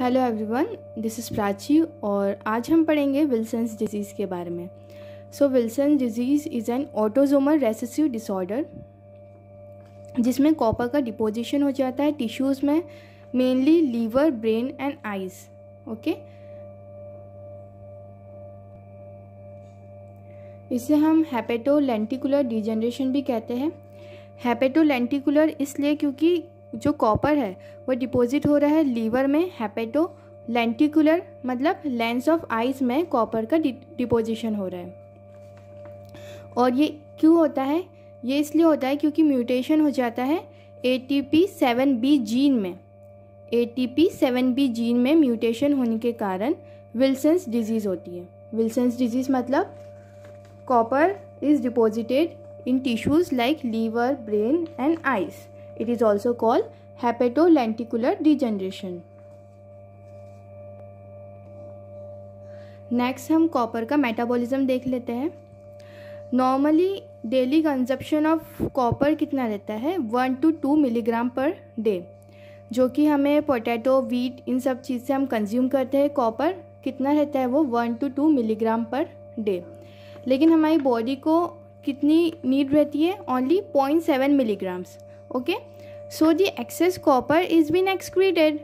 Hello everyone this is Prachi और आज हम पढ़ेंगे विल्सन्स डिजीज़ के बारे में so Wilson disease is an autosomal recessive disorder जिसमें कॉपर का डिपोजिशन हो जाता है टिश्यूज़ में mainly liver brain and eyes okay इसे हम हैपेटोलेंटिकुलर डिजेनरेशन भी कहते हैं हैपेटोलेंटिकुलर इसलिए क्योंकि जो कॉपर है वह डिपॉजिट हो रहा है लीवर में हैपेटो लेंटिकुलर मतलब लेंस ऑफ आइज में कॉपर का डिपोजिशन हो रहा है और ये क्यों होता है ये इसलिए होता है क्योंकि म्यूटेशन हो जाता है A T P seven B gene में A T P seven B gene में म्यूटेशन होने के कारण विल्सन्स डिजीज़ होती है विल्सन्स डिजीज़ मतलब copper is deposited in tissues like liver brain and eyes it is also called hepatolenticular degeneration. Next हम copper का मेटाबॉलिज्म देख लेते हैं normally daily consumption of copper कितना रहता है one to two milligram per day जो कि हमें पोटैटो वीट इन सब चीज़ से हम कंज्यूम करते हैं कॉपर कितना रहता है वो one to two milligram per day लेकिन हमारी बॉडी को कितनी नीड रहती है only point seven milligrams okay so the excess copper is been excreted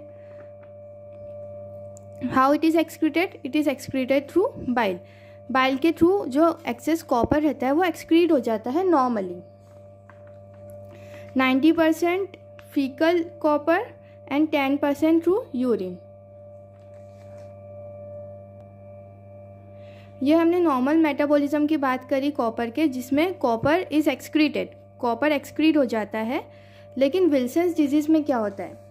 how it is excreted it is excreted through bile bile ke through jo excess copper rehta hai wo excrete ho jata hai normally 90 fecal copper and 10 through urine ये हमने normal metabolism की बात करी copper के जिसमें copper is excreted copper excrete हो जाता है लेकिन विल्सन्स डिजीज़ में क्या होता है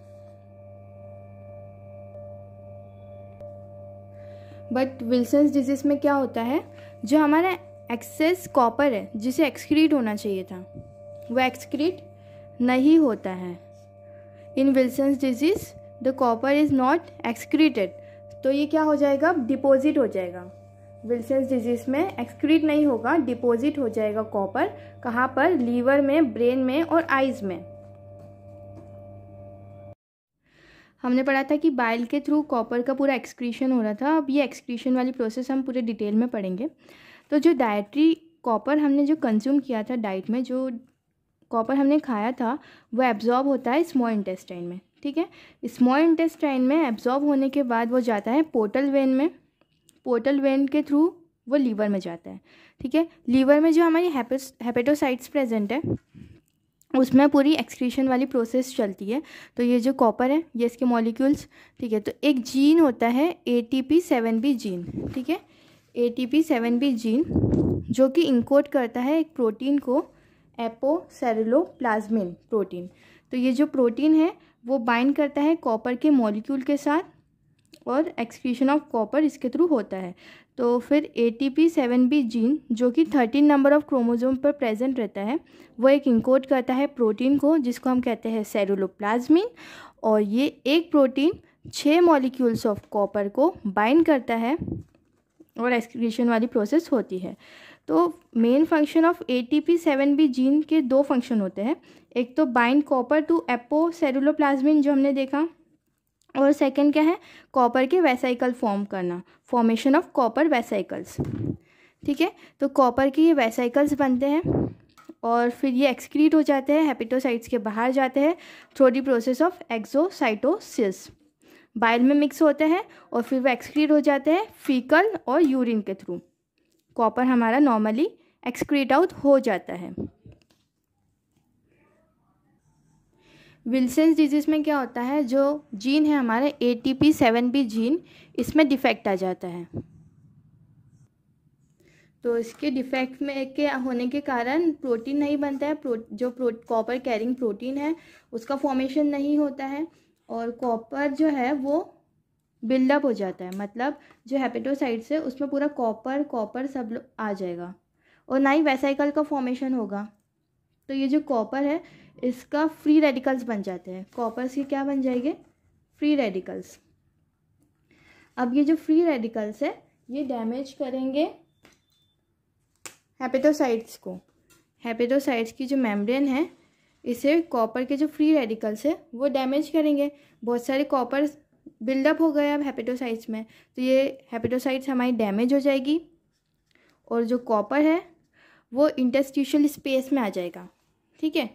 बट विल्सन्स डिजीज़ में क्या होता है जो हमारा एक्सेस कॉपर है जिसे एक्सक्रीट होना चाहिए था वह एक्सक्रीट नहीं होता है in Wilson's disease the copper is not excreted तो ये क्या हो जाएगा डिपॉजिट हो जाएगा विल्सन्स डिजीज में एक्सक्रीट नहीं होगा डिपॉजिट हो जाएगा कॉपर कहाँ पर लीवर में ब्रेन में और आइज में हमने पढ़ा था कि बाइल के थ्रू कॉपर का पूरा एक्सक्रीशन हो रहा था अब ये एक्सक्रीशन वाली प्रोसेस हम पूरे डिटेल में पढ़ेंगे तो जो डायट्री कॉपर हमने जो कंज्यूम किया था डाइट में जो कॉपर हमने खाया था वो एब्जॉर्ब होता है स्मॉल इंटेस्टाइन में ठीक है स्मॉल इंटेस्टाइन में एब्जॉर्ब होने के बाद वो जाता है पोर्टल वेन में पोर्टल वेन के थ्रू वो लीवर में जाता है ठीक है लीवर में जो हमारी हेपेटोसाइट्स प्रेजेंट है उसमें पूरी एक्सक्रीशन वाली प्रोसेस चलती है तो ये जो कॉपर है ये इसके मॉलिक्यूल्स ठीक है तो एक जीन होता है A T P seven B gene ठीक है A T P seven B gene जो कि इंकोड करता है एक प्रोटीन को प्लाज्मिन प्रोटीन तो ये जो प्रोटीन है वो बाइंड करता है कॉपर के मॉलिक्यूल के साथ और एक्सक्रीशन ऑफ कॉपर इसके थ्रू होता है तो फिर A T P seven B gene जो कि थर्टीन नंबर ऑफ क्रोमोजोम पर प्रेजेंट रहता है वो एक इंकोड करता है प्रोटीन को जिसको हम कहते हैं सेरुलोप्लाज्मिन और ये एक प्रोटीन छः मॉलिक्यूल्स ऑफ कॉपर को बाइंड करता है और एक्सक्रीशन वाली प्रोसेस होती है तो main function of A T P seven B gene के दो फंक्शन होते हैं एक तो bind copper to apo ceruloplasmin जो हमने देखा और सेकंड क्या है कॉपर के वेसाइकल फॉर्म करना फॉर्मेशन ऑफ कॉपर वेसाइकल्स ठीक है तो कॉपर के ये वेसाइकल्स बनते हैं और फिर ये एक्सक्रीट हो जाते हैं हेपिटोसाइट्स के बाहर जाते हैं through the process of exocytosis bile में मिक्स होते हैं और फिर वह एक्सक्रीट हो जाते हैं फीकल और यूरिन के थ्रू कॉपर हमारा नॉर्मली एक्सक्रीट आउट हो जाता है विल्सन डिजीज़ में क्या होता है जो जीन है हमारे A T P seven B gene इसमें डिफेक्ट आ जाता है तो इसके डिफेक्ट में के होने के कारण प्रोटीन नहीं बनता है प्रो, जो प्रो कॉपर कैरिंग प्रोटीन है उसका फॉर्मेशन नहीं होता है और कॉपर जो है वो बिल्डअप हो जाता है मतलब जो हेपेटोसाइट्स है उसमें पूरा कॉपर कॉपर सब आ जाएगा और ना ही वेसाइकल का फॉर्मेशन होगा तो ये जो कॉपर है इसका फ्री रेडिकल्स बन जाते हैं कॉपर्स के क्या बन जाएंगे फ्री रेडिकल्स अब ये जो फ्री रेडिकल्स है ये डैमेज करेंगे हैपेटोसाइट्स को हैपेटोसाइट्स की जो मेम्ब्रेन है इसे कॉपर के जो फ्री रेडिकल्स है वो डैमेज करेंगे बहुत सारे कॉपर बिल्डअप हो गए अब हैपेटोसाइट्स में तो ये हैपेटोसाइट्स हमारी डैमेज हो जाएगी और जो कॉपर है वो इंटस्टिशियल स्पेस में आ जाएगा ठीक है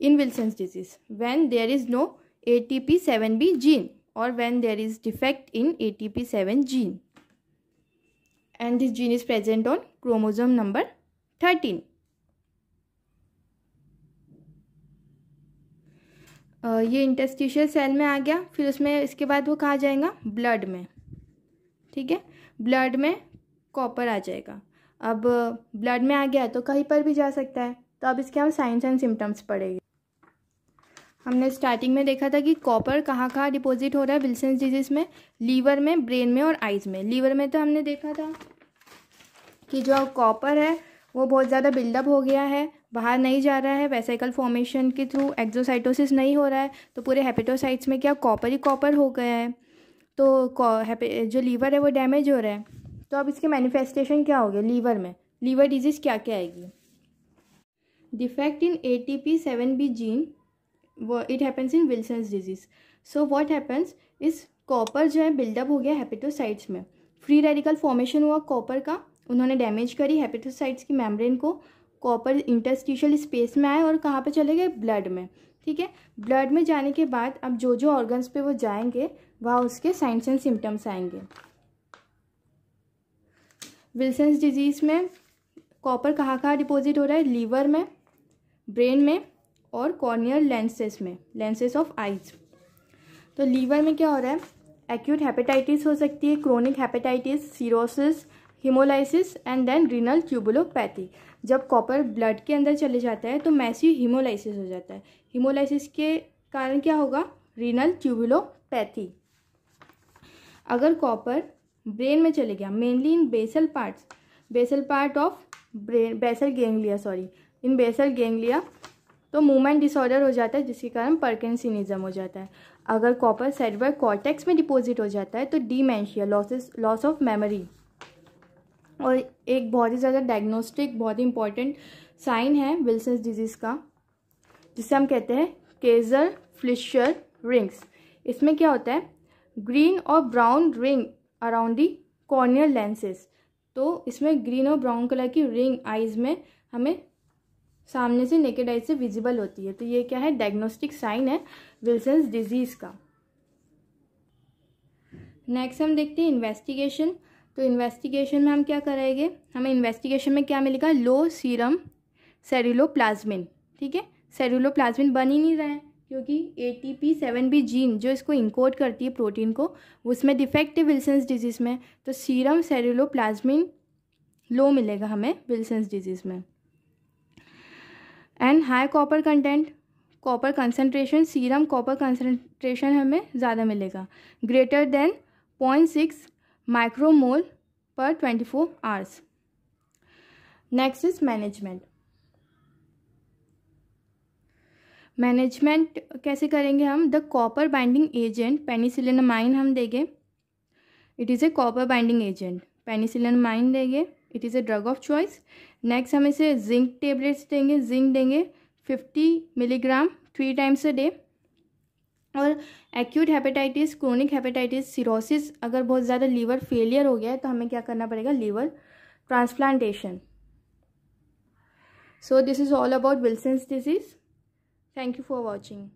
in Wilson disease when there is no A T P seven B gene और when there is defect in A T P seven gene and this gene is present on chromosome number thirteen ये interstitial cell में आ गया फिर उसमें इसके बाद वो कहा जाएगा ब्लड में ठीक है ब्लड में कॉपर आ जाएगा अब ब्लड में आ गया तो कहीं पर भी जा सकता है तो अब इसके हम साइंस एंड सिम्टम्स पढ़ेंगे हमने स्टार्टिंग में देखा था कि कॉपर कहाँ कहाँ डिपॉजिट हो रहा है विल्सन डिजीज में लीवर में ब्रेन में और आइज में लीवर में तो हमने देखा था कि जो कॉपर है वो बहुत ज़्यादा बिल्डअप हो गया है बाहर नहीं जा रहा है वेसाइकल फॉर्मेशन के थ्रू एक्जोसाइटोसिस नहीं हो रहा है तो पूरे हेपेटोसाइट्स में क्या कॉपर ही कॉपर हो गया है तो जो लीवर है वो डैमेज हो रहा है तो अब इसके मैनिफेस्टेशन क्या हो गया लीवर में लीवर डिजीज़ क्या क्या आएगी defect in ATP7B gene it happens in Wilson's disease. So what happens is copper जो है बिल्डअप हो गया hepatocytes में फ्री रेडिकल फॉर्मेशन हुआ कॉपर का उन्होंने डैमेज करी hepatocytes की membrane को कॉपर इंटरस्टिशियल स्पेस में आए और कहाँ पे चले गए ब्लड में ठीक है ब्लड में जाने के बाद अब जो जो ऑर्गन्स पे वो जाएंगे वहाँ उसके साइंस एंड सिम्टम्स आएंगे विल्सन्स डिजीज़ में कॉपर कहाँ कहाँ डिपोजिट हो रहा है लीवर में ब्रेन में और कॉर्नियर लेंसेस में लेंसेस ऑफ आइज तो लीवर में क्या हो रहा है एक्यूट हेपेटाइटिस हो सकती है chronic hepatitis cirrhosis hemolysis and then renal tubulopathy जब कॉपर ब्लड के अंदर चले जाता है तो मैसी हिमोलाइसिस हो जाता है हिमोलाइसिस के कारण क्या होगा रिनल ट्यूबुलोपैथी अगर कॉपर ब्रेन में चले गया mainly in basal parts basal part of brain basal ganglia sorry in basal ganglia तो मूवमेंट डिसऑर्डर हो जाता है जिसके कारण पर्किनसिनिज्म हो जाता है अगर कॉपर सेरेब्रल कॉर्टेक्स में डिपॉजिट हो जाता है तो dementia losses loss of memory और एक बहुत ही ज़्यादा डायग्नोस्टिक बहुत ही इंपॉर्टेंट साइन है विल्सन्स डिजीज़ का जिसे हम कहते हैं केजर फ्लिशर रिंग्स इसमें क्या होता है ग्रीन और brown ring around the corneal lenses तो इसमें ग्रीन और ब्राउन कलर की रिंग आइज़ में हमें सामने से नेकेड आई से विजिबल होती है तो ये क्या है डायग्नोस्टिक साइन है विल्सन्स डिजीज़ का नेक्स्ट हम देखते हैं इन्वेस्टिगेशन तो इन्वेस्टिगेशन में हम क्या करेंगे हमें इन्वेस्टिगेशन में क्या मिलेगा लो सीरम सेरुलोप्लाज्मिन ठीक है सेरुलोप्लाज्मिन बन ही नहीं रहा है क्योंकि A T P seven B gene जो इसको इंकोड करती है प्रोटीन को उसमें डिफेक्ट है विल्सन्स डिजीज़ में तो सीरम सेरुलोप्लाज्मिन लो मिलेगा हमें विल्सन्स डिजीज़ में and high copper content copper concentration serum copper concentration हमें ज़्यादा मिलेगा greater than point six micromole per twenty four hours next is management management कैसे करेंगे हम the copper binding agent penicillamine हम देंगे it is a copper binding agent penicillamine देंगे it is a drug of choice next हम इसे zinc tablets देंगे zinc देंगे fifty milligram three times a day और acute hepatitis chronic hepatitis cirrhosis अगर बहुत ज़्यादा लीवर फेलियर हो गया है तो हमें क्या करना पड़ेगा liver transplantation so this is all about Wilson's disease thank you for watching